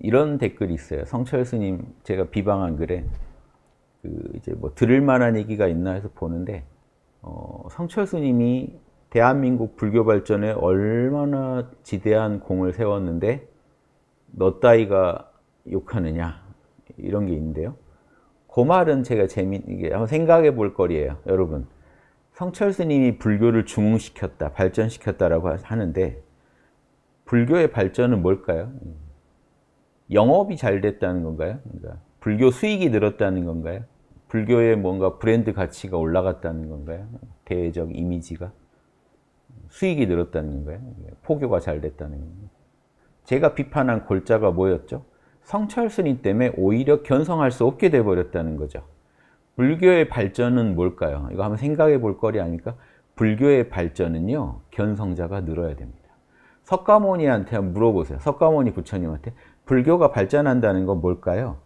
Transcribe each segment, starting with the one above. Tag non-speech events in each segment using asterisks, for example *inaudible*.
이런 댓글이 있어요. 성철 스님 제가 비방한 글에 그 이제 뭐 들을 만한 얘기가 있나 해서 보는데 어, 성철 스님이 대한민국 불교 발전에 얼마나 지대한 공을 세웠는데 너 따위가 욕하느냐 이런 게 있는데요. 그 말은 제가 재미있게 한번 생각해 볼 거리예요. 여러분 성철 스님이 불교를 중흥시켰다 발전시켰다라고 하는데 불교의 발전은 뭘까요? 영업이 잘 됐다는 건가요? 그러니까 불교 수익이 늘었다는 건가요? 불교의 뭔가 브랜드 가치가 올라갔다는 건가요? 대외적 이미지가? 수익이 늘었다는 건가요? 포교가 잘 됐다는 건가요? 제가 비판한 골자가 뭐였죠? 성철 스님 때문에 오히려 견성할 수 없게 돼버렸다는 거죠. 불교의 발전은 뭘까요? 이거 한번 생각해 볼 거리 아닐까? 불교의 발전은요, 견성자가 늘어야 됩니다. 석가모니한테 물어보세요. 석가모니 부처님한테 불교가 발전한다는 건 뭘까요?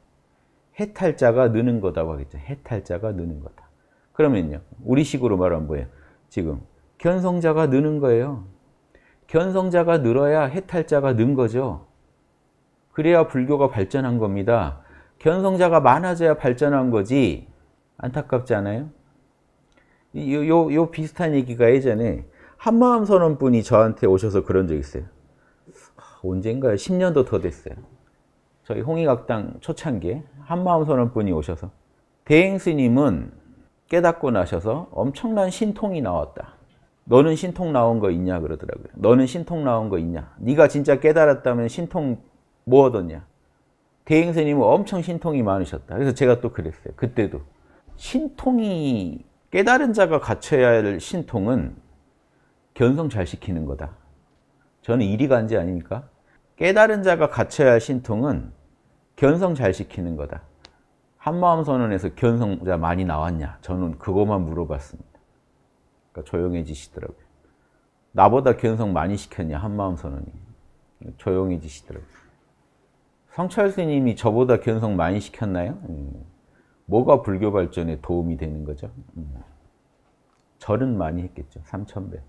해탈자가 느는 거다고 하겠죠. 해탈자가 느는 거다. 그러면요. 우리 식으로 말하면 뭐예요? 지금 견성자가 느는 거예요. 견성자가 늘어야 해탈자가 는 거죠. 그래야 불교가 발전한 겁니다. 견성자가 많아져야 발전한 거지 안타깝지 않아요? 요, 요, 요 비슷한 얘기가 예전에 한마음 선언분이 저한테 오셔서 그런 적 있어요. 그 언젠가요? 10년도 더 됐어요. 저희 홍익학당 초창기에 한마음선언분이 오셔서 대행스님은 깨닫고 나셔서 엄청난 신통이 나왔다. 너는 신통 나온 거 있냐 그러더라고요. 너는 신통 나온 거 있냐. 네가 진짜 깨달았다면 신통 뭐 얻었냐. 대행스님은 엄청 신통이 많으셨다. 그래서 제가 또 그랬어요. 그때도. 신통이 깨달은 자가 갖춰야 할 신통은 견성 잘 시키는 거다. 저는 이리 간지 아닙니까? 깨달은 자가 갖춰야 할 신통은 견성 잘 시키는 거다. 한마음 선언에서 견성자 많이 나왔냐? 저는 그것만 물어봤습니다. 그러니까 조용해지시더라고요. 나보다 견성 많이 시켰냐? 한마음 선언이. 조용해지시더라고요. 성철 스님이 저보다 견성 많이 시켰나요? 음. 뭐가 불교 발전에 도움이 되는 거죠? 음. 절은 많이 했겠죠. 3 0배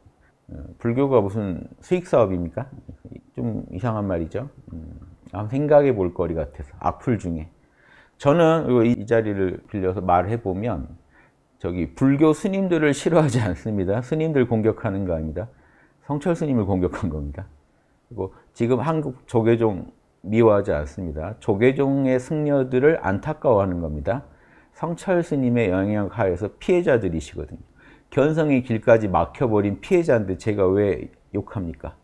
어, 불교가 무슨 수익 사업입니까? 좀 이상한 말이죠. 음, 생각해 볼 거리 같아서 악플 중에 저는 이, 자리를 빌려서 말해 보면 저기 불교 스님들을 싫어하지 않습니다. 스님들 공격하는 거 아닙니다. 성철 스님을 공격한 겁니다. 그리고 지금 한국 조계종 미워하지 않습니다. 조계종의 승려들을 안타까워하는 겁니다. 성철 스님의 영향하에서 피해자들이시거든요. 견성의 길까지 막혀버린 피해자인데 제가 왜 욕합니까?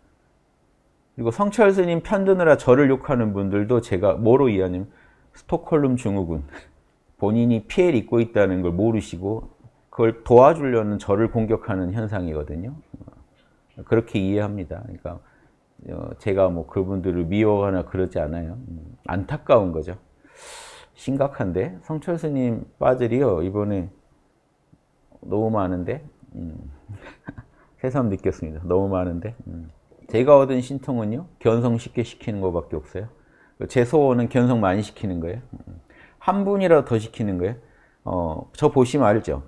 그리고 성철 스님 편드느라 저를 욕하는 분들도 제가 뭐로 이해하냐면 스톡홀름 증후군 *laughs* 본인이 피해를 입고 있다는 걸 모르시고 그걸 도와주려는 저를 공격하는 현상이거든요. 그렇게 이해합니다. 그러니까 어, 제가 뭐 그분들을 미워하나 그러지 않아요. 안타까운 거죠. 심각한데 성철 스님 빠들이요 이번에 너무 많은데 음. *laughs* 새삼 느꼈습니다. 너무 많은데 음. 제가 얻은 신통은요 견성 쉽게 시키는 것밖에 없어요. 제 소원은 견성 많이 시키는 거예요. 음. 한 분이라도 더 시키는 거예요. 어, 저 보시면 알죠.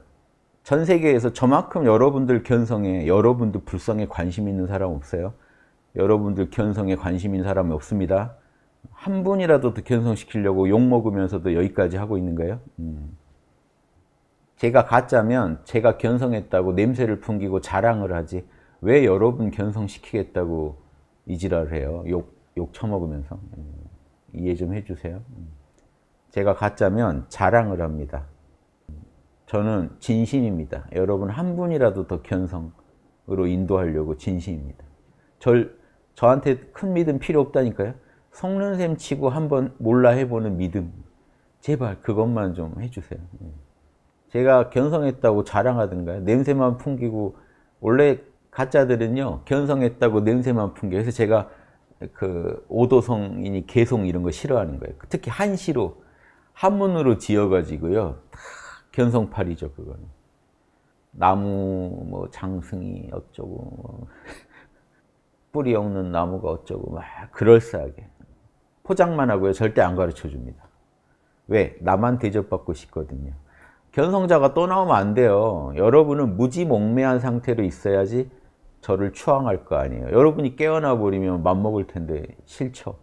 전 세계에서 저만큼 여러분들 견성에 여러분들 불성에 관심 있는 사람 없어요. 여러분들 견성에 관심 있는 사람이 없습니다. 한 분이라도 더 견성시키려고 욕먹으면서도 여기까지 하고 있는 거예요. 음. 제가 가짜면 제가 견성했다고 냄새를 풍기고 자랑을 하지 왜 여러분 견성시키겠다고 이지랄 해요. 욕, 욕 처먹으면서. 음, 이해 좀 해주세요. 음. 제가 가짜면 자랑을 합니다. 저는 진심입니다. 여러분 한 분이라도 더 견성으로 인도하려고 진심입니다. 절, 저한테 큰 믿음 필요 없다니까요. 성능샘 치고 한번 몰라 해보는 믿음. 제발 그것만 좀 해주세요. 음. 제가 견성했다고 자랑하던가 냄새만 풍기고 원래 가짜들은요 견성했다고 냄새만 풍겨 그래서 제가 그 오도성이니 개성 이런 거 싫어하는 거예요 특히 한시로 한문으로 지어가지고요 견성팔이죠 그거는 나무 뭐 장승이 어쩌고 뭐 *laughs* 뿌리 없는 나무가 어쩌고 막 그럴싸하게 포장만 하고요 절대 안 가르쳐 줍니다 왜? 나만 대접받고 싶거든요 견성자가 또 나오면 안 돼요. 여러분은 무지몽매한 상태로 있어야지 저를 추앙할 거 아니에요. 여러분이 깨어나 버리면 맘먹을 텐데 싫죠.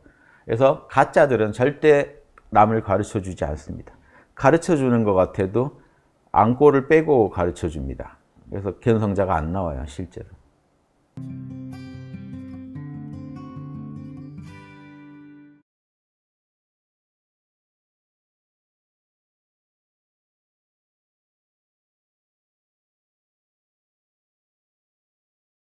그래서 가짜들은 절대 남을 가르쳐 주지 않습니다. 가르쳐 주는 것 같아도 안고를 빼고 가르쳐 줍니다. 그래서 견성자가 안 나와요, 실제로.